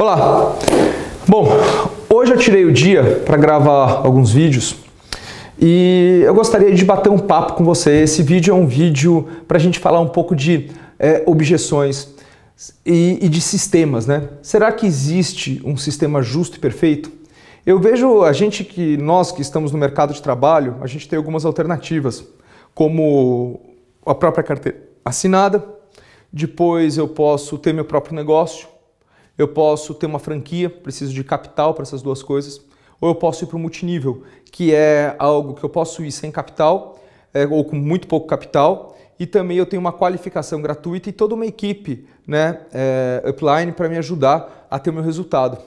Olá! Bom, hoje eu tirei o dia para gravar alguns vídeos e eu gostaria de bater um papo com você. Esse vídeo é um vídeo para a gente falar um pouco de é, objeções e, e de sistemas, né? Será que existe um sistema justo e perfeito? Eu vejo a gente que nós que estamos no mercado de trabalho, a gente tem algumas alternativas, como a própria carteira assinada, depois eu posso ter meu próprio negócio, eu posso ter uma franquia, preciso de capital para essas duas coisas, ou eu posso ir para o multinível, que é algo que eu posso ir sem capital é, ou com muito pouco capital, e também eu tenho uma qualificação gratuita e toda uma equipe né, é, upline para me ajudar a ter o meu resultado.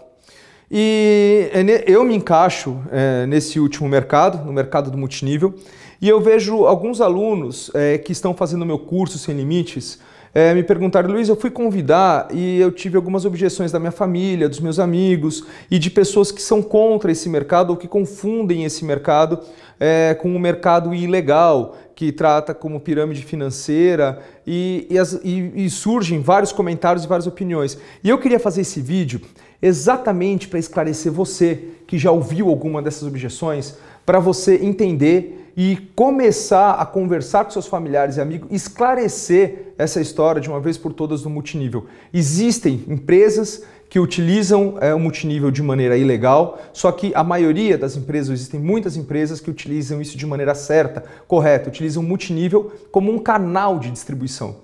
E é, eu me encaixo é, nesse último mercado, no mercado do multinível, e eu vejo alguns alunos é, que estão fazendo meu curso sem limites é, me perguntaram, Luiz, eu fui convidar e eu tive algumas objeções da minha família, dos meus amigos e de pessoas que são contra esse mercado ou que confundem esse mercado é, com o um mercado ilegal, que trata como pirâmide financeira e, e, as, e, e surgem vários comentários e várias opiniões. E eu queria fazer esse vídeo exatamente para esclarecer você que já ouviu alguma dessas objeções, para você entender e começar a conversar com seus familiares e amigos, esclarecer essa história de uma vez por todas do multinível. Existem empresas que utilizam é, o multinível de maneira ilegal, só que a maioria das empresas, existem muitas empresas que utilizam isso de maneira certa, correta, utilizam o multinível como um canal de distribuição.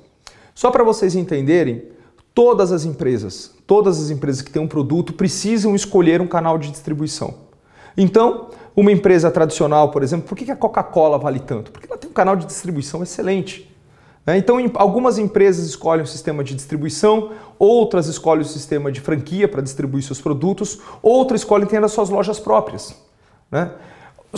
Só para vocês entenderem, todas as empresas, todas as empresas que têm um produto precisam escolher um canal de distribuição. Então, uma empresa tradicional, por exemplo, por que a Coca-Cola vale tanto? Porque ela tem um canal de distribuição excelente. Né? Então, algumas empresas escolhem o sistema de distribuição, outras escolhem o sistema de franquia para distribuir seus produtos, outras escolhem ter as suas lojas próprias. Né?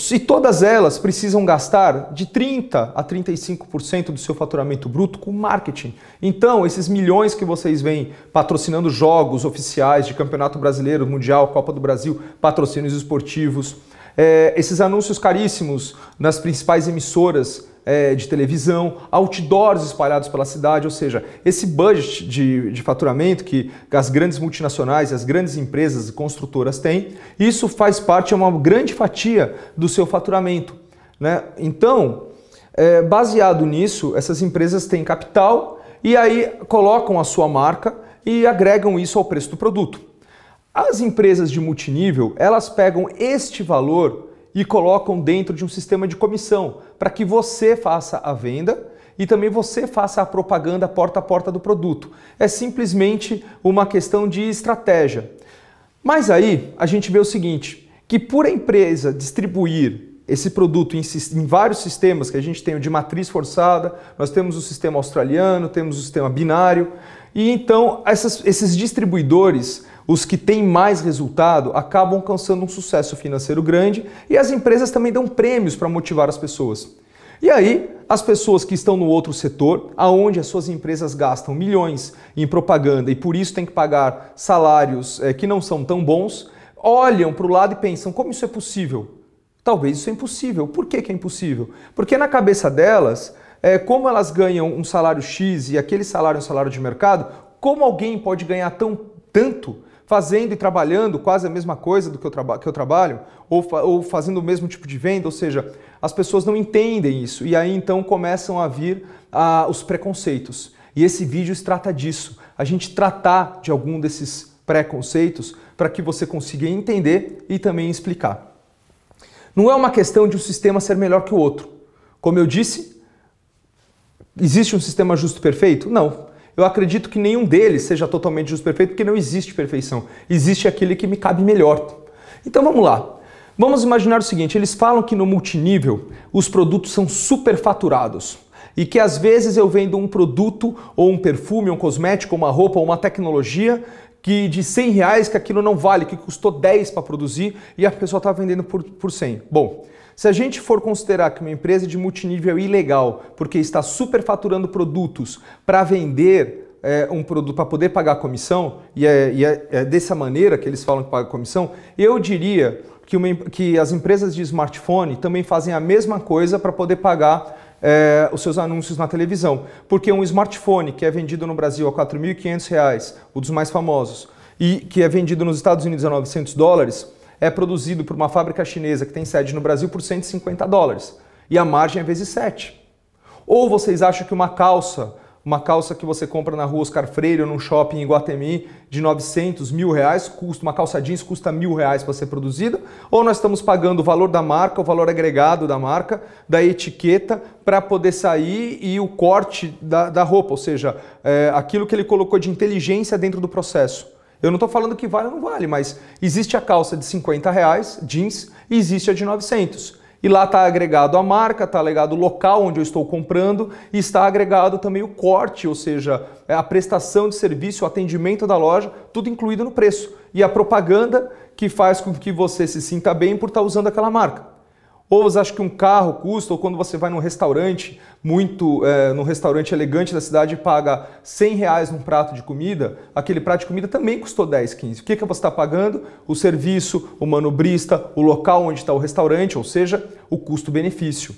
E todas elas precisam gastar de 30% a 35% do seu faturamento bruto com marketing. Então, esses milhões que vocês vêm patrocinando jogos oficiais de Campeonato Brasileiro, Mundial, Copa do Brasil, patrocínios esportivos, é, esses anúncios caríssimos nas principais emissoras é, de televisão, outdoors espalhados pela cidade, ou seja, esse budget de, de faturamento que as grandes multinacionais, as grandes empresas e construtoras têm, isso faz parte, é uma grande fatia do seu faturamento. Né? Então, é, baseado nisso, essas empresas têm capital e aí colocam a sua marca e agregam isso ao preço do produto. As empresas de multinível, elas pegam este valor e colocam dentro de um sistema de comissão, para que você faça a venda e também você faça a propaganda porta a porta do produto. É simplesmente uma questão de estratégia. Mas aí a gente vê o seguinte, que por a empresa distribuir esse produto em, em, vários sistemas que a gente tem o de matriz forçada, nós temos o sistema australiano, temos o sistema binário, e então essas, esses distribuidores os que têm mais resultado acabam alcançando um sucesso financeiro grande e as empresas também dão prêmios para motivar as pessoas. E aí, as pessoas que estão no outro setor, aonde as suas empresas gastam milhões em propaganda e por isso têm que pagar salários é, que não são tão bons, olham para o lado e pensam: como isso é possível? Talvez isso é impossível. Por que, que é impossível? Porque na cabeça delas, é, como elas ganham um salário X e aquele salário é um salário de mercado, como alguém pode ganhar tão tanto fazendo e trabalhando quase a mesma coisa do que eu, traba que eu trabalho, ou, fa ou fazendo o mesmo tipo de venda, ou seja, as pessoas não entendem isso e aí então começam a vir ah, os preconceitos. E esse vídeo trata disso, a gente tratar de algum desses preconceitos para que você consiga entender e também explicar. Não é uma questão de um sistema ser melhor que o outro. Como eu disse, existe um sistema justo perfeito? Não, eu acredito que nenhum deles seja totalmente justo perfeito, porque não existe perfeição. Existe aquele que me cabe melhor. Então vamos lá. Vamos imaginar o seguinte: eles falam que no multinível os produtos são superfaturados e que às vezes eu vendo um produto ou um perfume, um cosmético, uma roupa, ou uma tecnologia que de 100 reais que aquilo não vale, que custou 10 para produzir e a pessoa está vendendo por, por 100. Bom, se a gente for considerar que uma empresa de multinível é ilegal, porque está superfaturando produtos para vender é, um produto, para poder pagar a comissão, e, é, e é, é, dessa maneira que eles falam que paga a comissão, eu diria que, uma, que as empresas de smartphone também fazem a mesma coisa para poder pagar é, os seus anúncios na televisão. Porque um smartphone que é vendido no Brasil a R$ reais o dos mais famosos, e que é vendido nos Estados Unidos a 900 dólares, é produzido por uma fábrica chinesa que tem sede no Brasil por 150 dólares e a margem é vezes 7. Ou vocês acham que uma calça, uma calça que você compra na rua Oscar Freire ou num shopping em Guatemi de 900 mil reais, custa, uma calça jeans custa mil reais para ser produzida, ou nós estamos pagando o valor da marca, o valor agregado da marca, da etiqueta, para poder sair e o corte da, da roupa, ou seja, é, aquilo que ele colocou de inteligência dentro do processo. Eu não estou falando que vale ou não vale, mas existe a calça de 50 reais, jeans, e existe a de 900. E lá está agregado a marca, está agregado o local onde eu estou comprando e está agregado também o corte, ou seja, é, a prestação de serviço, o atendimento da loja, tudo incluído no preço. E a propaganda que faz com que você se sinta bem por estar tá usando aquela marca. Ou você acha que um carro custa, ou quando você vai num restaurante, muito é, num restaurante elegante da cidade e paga 100 reais num prato de comida, aquele prato de comida também custou 10, 15. O que, que você está pagando? O serviço, o manobrista, o local onde está o restaurante, ou seja, o custo-benefício.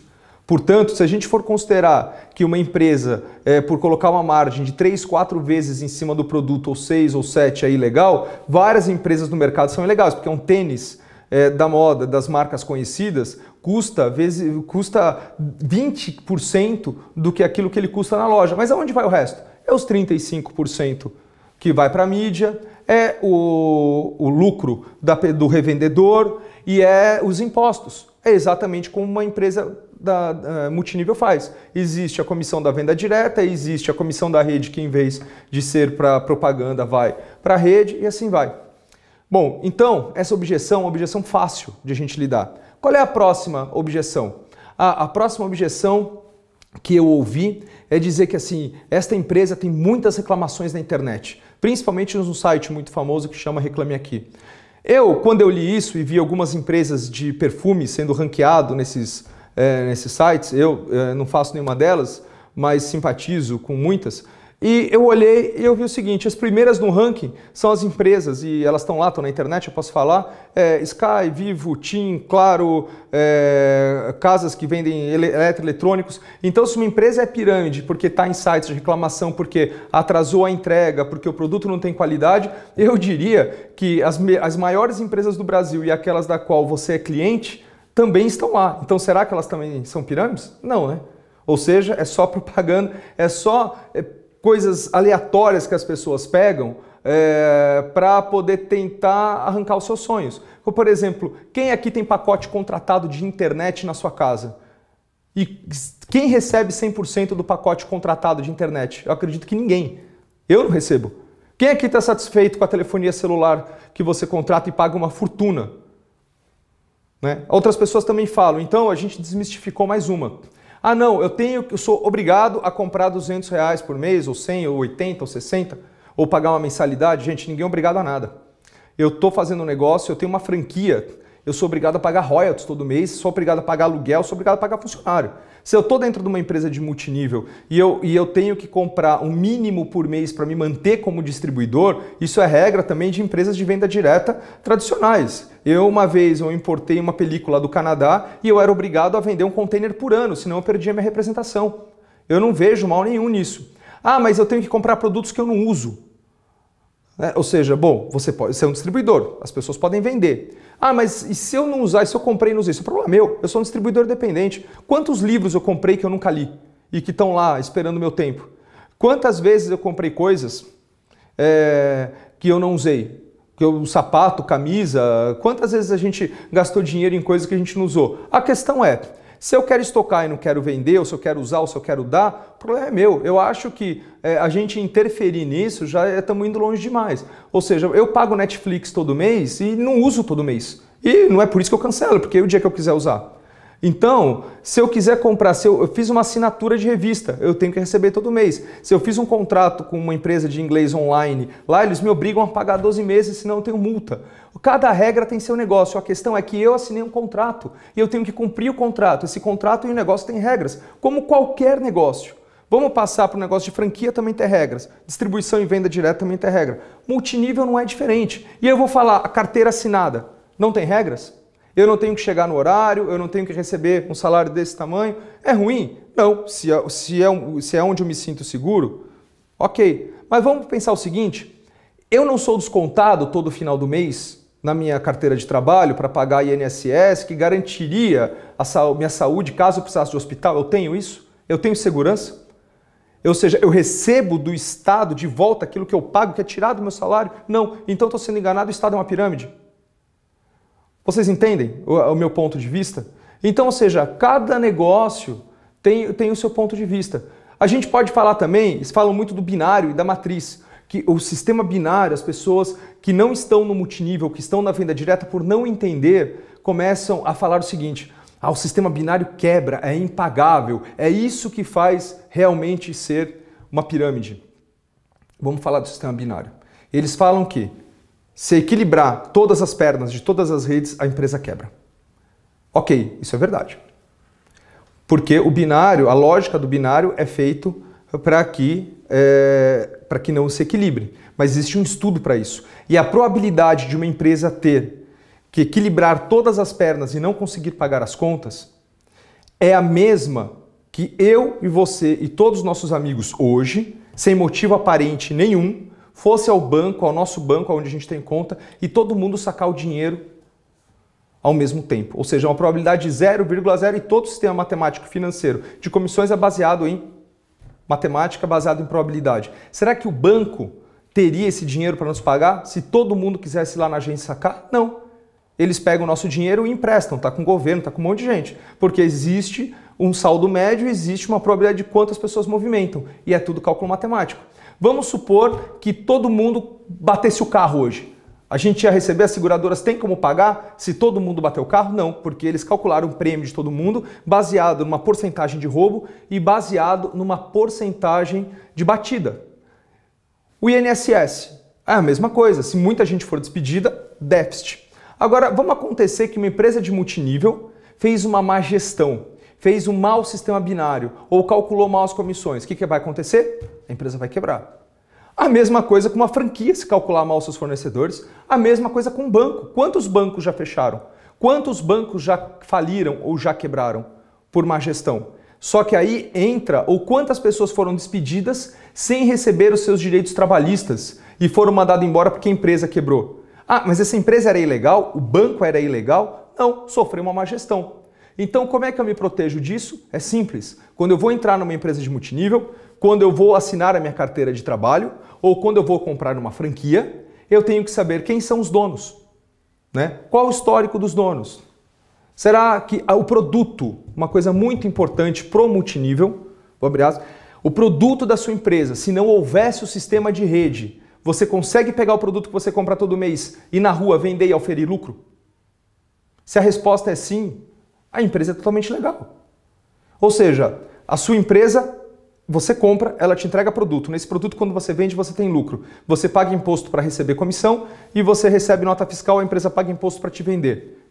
Portanto, se a gente for considerar que uma empresa, é, por colocar uma margem de 3, 4 vezes em cima do produto, ou 6 ou 7 é ilegal, várias empresas no mercado são ilegais, porque é um tênis é, da moda, das marcas conhecidas, custa, vezes, custa 20% do que aquilo que ele custa na loja. Mas aonde vai o resto? É os 35% que vai para a mídia, é o, o lucro da, do revendedor e é os impostos. É exatamente como uma empresa da, da, multinível faz. Existe a comissão da venda direta, existe a comissão da rede que em vez de ser para propaganda vai para a rede e assim vai. Bom, então, essa objeção é uma objeção fácil de a gente lidar. Qual é a próxima objeção? a próxima objeção que eu ouvi é dizer que assim, esta empresa tem muitas reclamações na internet, principalmente num site muito famoso que chama Reclame Aqui. Eu, quando eu li isso e vi algumas empresas de perfume sendo ranqueado nesses, é, nesses sites, eu é, não faço nenhuma delas, mas simpatizo com muitas, e eu olhei e eu vi o seguinte: as primeiras no ranking são as empresas, e elas estão lá, estão na internet, eu posso falar. É, Sky, Vivo, TIM, Claro, é, casas que vendem eletroeletrônicos. Então, se uma empresa é pirâmide porque está em sites de reclamação, porque atrasou a entrega, porque o produto não tem qualidade, eu diria que as, as maiores empresas do Brasil e aquelas da qual você é cliente também estão lá. Então, será que elas também são pirâmides? Não, né? Ou seja, é só propaganda, é só é, coisas aleatórias que as pessoas pegam é, para poder tentar arrancar os seus sonhos. Como, por exemplo, quem aqui tem pacote contratado de internet na sua casa? E quem recebe 100% do pacote contratado de internet? Eu acredito que ninguém. Eu não recebo. Quem aqui está satisfeito com a telefonia celular que você contrata e paga uma fortuna? Né? Outras pessoas também falam, então a gente desmistificou mais uma. Ah, não, eu tenho, eu sou obrigado a comprar 200 reais por mês, ou 100, ou 80, ou 60, ou pagar uma mensalidade. Gente, ninguém é obrigado a nada. Eu estou fazendo um negócio, eu tenho uma franquia, eu sou obrigado a pagar royalties todo mês, sou obrigado a pagar aluguel, sou obrigado a pagar funcionário. Se eu estou dentro de uma empresa de multinível e eu, e eu tenho que comprar um mínimo por mês para me manter como distribuidor, isso é regra também de empresas de venda direta tradicionais. Eu, uma vez, eu importei uma película do Canadá e eu era obrigado a vender um container por ano, senão eu perdia minha representação. Eu não vejo mal nenhum nisso. Ah, mas eu tenho que comprar produtos que eu não uso. É, ou seja, bom, você pode ser é um distribuidor, as pessoas podem vender. Ah, mas e se eu não usar, e se eu comprei e não usei? Isso é problema meu, eu sou um distribuidor dependente. Quantos livros eu comprei que eu nunca li e que estão lá esperando o meu tempo? Quantas vezes eu comprei coisas é, que eu não usei? Que eu, sapato, camisa, quantas vezes a gente gastou dinheiro em coisas que a gente não usou? A questão é, se eu quero estocar e não quero vender, ou se eu quero usar, ou se eu quero dar, o problema é meu. Eu acho que é, a gente interferir nisso já estamos é, indo longe demais. Ou seja, eu pago Netflix todo mês e não uso todo mês. E não é por isso que eu cancelo, porque é o dia que eu quiser usar. Então, se eu quiser comprar, se eu, eu, fiz uma assinatura de revista, eu tenho que receber todo mês. Se eu fiz um contrato com uma empresa de inglês online, lá eles me obrigam a pagar 12 meses, senão eu tenho multa. Cada regra tem seu negócio. A questão é que eu assinei um contrato e eu tenho que cumprir o contrato. Esse contrato e o negócio tem regras, como qualquer negócio. Vamos passar para o negócio de franquia também tem regras. Distribuição e venda direta também tem regra. Multinível não é diferente. E eu vou falar, a carteira assinada não tem regras? eu não tenho que chegar no horário, eu não tenho que receber um salário desse tamanho. É ruim? Não. Se é, se é, se é onde eu me sinto seguro, ok. Mas vamos pensar o seguinte: eu não sou descontado todo final do mês na minha carteira de trabalho para pagar INSS, que garantiria a sa minha saúde caso eu precisasse de hospital. Eu tenho isso? Eu tenho segurança? Ou seja, eu recebo do Estado de volta aquilo que eu pago, que é tirado do meu salário? Não. Então estou sendo enganado, o Estado é uma pirâmide. Vocês entendem o, o meu ponto de vista? Então, ou seja, cada negócio tem, tem o seu ponto de vista. A gente pode falar também, eles falam muito do binário e da matriz, que o sistema binário, as pessoas que não estão no multinível, que estão na venda direta, por não entender, começam a falar o seguinte: ah, o sistema binário quebra, é impagável, é isso que faz realmente ser uma pirâmide. Vamos falar do sistema binário. Eles falam que se equilibrar todas as pernas de todas as redes, a empresa quebra. Ok, isso é verdade. Porque o binário, a lógica do binário é feito para que, é, para que não se equilibre. Mas existe um estudo para isso. E a probabilidade de uma empresa ter que equilibrar todas as pernas e não conseguir pagar as contas é a mesma que eu e você e todos os nossos amigos hoje, sem motivo aparente nenhum, fosse ao banco, ao nosso banco, onde a gente tem conta, e todo mundo sacar o dinheiro ao mesmo tempo. Ou seja, uma probabilidade de 0,0 e todo o sistema matemático financeiro de comissões é baseado em matemática, baseado em probabilidade. Será que o banco teria esse dinheiro para nos pagar se todo mundo quisesse ir lá na agência sacar? Não. Eles pegam o nosso dinheiro e emprestam, tá com o governo, tá com um monte de gente, porque existe um saldo médio, existe uma probabilidade de quantas pessoas movimentam, e é tudo cálculo matemático. Vamos supor que todo mundo batesse o carro hoje. A gente ia receber, as seguradoras têm como pagar se todo mundo bater o carro? Não, porque eles calcularam o prêmio de todo mundo baseado numa porcentagem de roubo e baseado numa porcentagem de batida. O INSS é a mesma coisa, se muita gente for despedida, déficit. Agora, vamos acontecer que uma empresa de multinível fez uma má gestão, fez um mau sistema binário ou calculou mal as comissões, o que, que vai acontecer? A empresa vai quebrar. A mesma coisa com uma franquia, se calcular mal seus fornecedores. A mesma coisa com um banco. Quantos bancos já fecharam? Quantos bancos já faliram ou já quebraram por má gestão? Só que aí entra ou quantas pessoas foram despedidas sem receber os seus direitos trabalhistas e foram mandadas embora porque a empresa quebrou. Ah, mas essa empresa era ilegal? O banco era ilegal? Não, sofreu uma má gestão. Então, como é que eu me protejo disso? É simples. Quando eu vou entrar numa empresa de multinível, quando eu vou assinar a minha carteira de trabalho ou quando eu vou comprar uma franquia, eu tenho que saber quem são os donos. Né? Qual o histórico dos donos? Será que o produto, uma coisa muito importante para o multinível, vou abrir o produto da sua empresa, se não houvesse o sistema de rede, você consegue pegar o produto que você compra todo mês e na rua vender e oferir lucro? Se a resposta é sim, a empresa é totalmente legal. Ou seja, a sua empresa, você compra, ela te entrega produto. Nesse produto, quando você vende, você tem lucro. Você paga imposto para receber comissão e você recebe nota fiscal, a empresa paga imposto para te vender.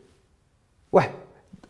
Ué,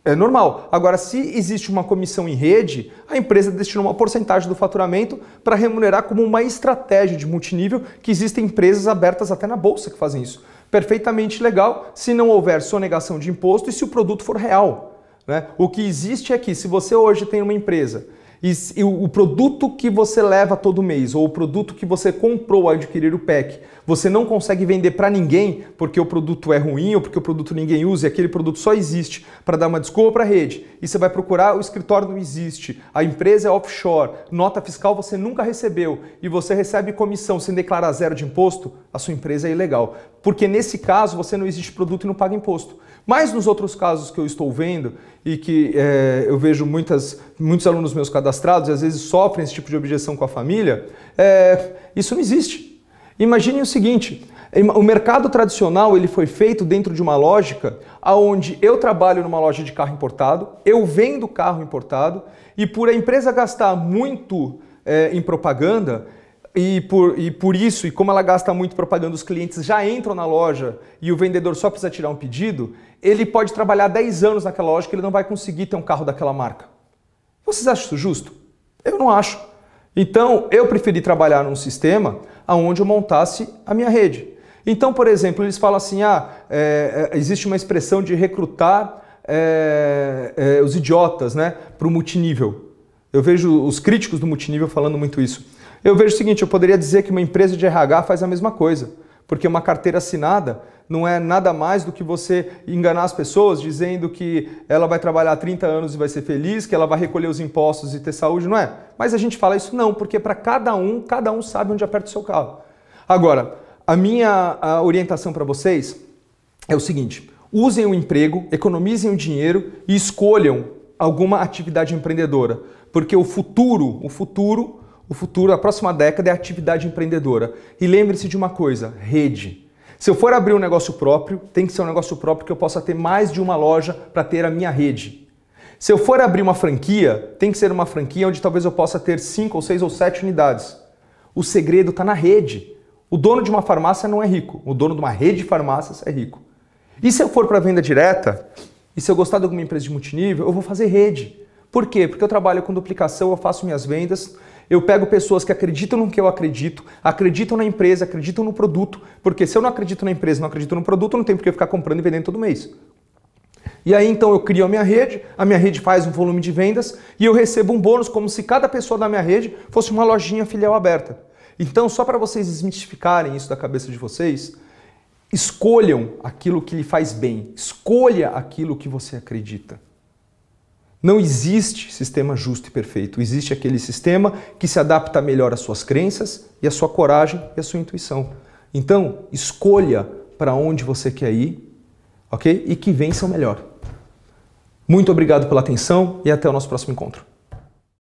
é normal. Agora, se existe uma comissão em rede, a empresa destina uma porcentagem do faturamento para remunerar como uma estratégia de multinível que existem empresas abertas até na bolsa que fazem isso. Perfeitamente legal se não houver sonegação de imposto e se o produto for real. Né? O que existe é que se você hoje tem uma empresa e, o produto que você leva todo mês ou o produto que você comprou ao adquirir o PEC, você não consegue vender para ninguém porque o produto é ruim ou porque o produto ninguém usa e aquele produto só existe para dar uma desculpa para a rede. E você vai procurar, o escritório não existe, a empresa é offshore, nota fiscal você nunca recebeu e você recebe comissão sem declarar zero de imposto, a sua empresa é ilegal. Porque nesse caso você não existe produto e não paga imposto. Mas nos outros casos que eu estou vendo e que é, eu vejo muitas, muitos alunos meus cadastrados e às vezes sofrem esse tipo de objeção com a família, é, isso não existe. Imagine o seguinte, o mercado tradicional ele foi feito dentro de uma lógica aonde eu trabalho numa loja de carro importado, eu vendo carro importado e por a empresa gastar muito é, em propaganda e por, e por isso, e como ela gasta muito propaganda, os clientes já entram na loja e o vendedor só precisa tirar um pedido, ele pode trabalhar 10 anos naquela loja que ele não vai conseguir ter um carro daquela marca. Vocês acham isso justo? Eu não acho. Então, eu preferi trabalhar num sistema onde eu montasse a minha rede. Então, por exemplo, eles falam assim: ah, é, é existe uma expressão de recrutar é, é, os idiotas né, para o multinível. Eu vejo os críticos do multinível falando muito isso. Eu vejo o seguinte: eu poderia dizer que uma empresa de RH faz a mesma coisa, porque uma carteira assinada não é nada mais do que você enganar as pessoas dizendo que ela vai trabalhar 30 anos e vai ser feliz, que ela vai recolher os impostos e ter saúde, não é? Mas a gente fala isso não, porque para cada um, cada um sabe onde aperta o seu carro. Agora, a minha a orientação para vocês é o seguinte: usem o emprego, economizem o dinheiro e escolham alguma atividade empreendedora, porque o futuro, o futuro, o futuro, a próxima década é a atividade empreendedora. E lembre-se de uma coisa: rede. Se eu for abrir um negócio próprio, tem que ser um negócio próprio que eu possa ter mais de uma loja para ter a minha rede. Se eu for abrir uma franquia, tem que ser uma franquia onde talvez eu possa ter 5 ou 6 ou 7 unidades. O segredo está na rede. O dono de uma farmácia não é rico, o dono de uma rede de farmácias é rico. E se eu for para venda direta, e se eu gostar de alguma empresa de multinível, eu vou fazer rede. Por quê? Porque eu trabalho com duplicação, eu faço minhas vendas, eu pego pessoas que acreditam no que eu acredito, acreditam na empresa, acreditam no produto, porque se eu não acredito na empresa, não acredito no produto, não tem porque eu ficar comprando e vendendo todo mês. E aí então eu crio a minha rede, a minha rede faz um volume de vendas e eu recebo um bônus como se cada pessoa da minha rede fosse uma lojinha filial aberta. Então, só para vocês desmistificarem isso da cabeça de vocês, escolham aquilo que lhe faz bem, escolha aquilo que você acredita. Não existe sistema justo e perfeito. Existe aquele sistema que se adapta melhor às suas crenças e à sua coragem e à sua intuição. Então, escolha para onde você quer ir, ok? E que vença o melhor. Muito obrigado pela atenção e até o nosso próximo encontro.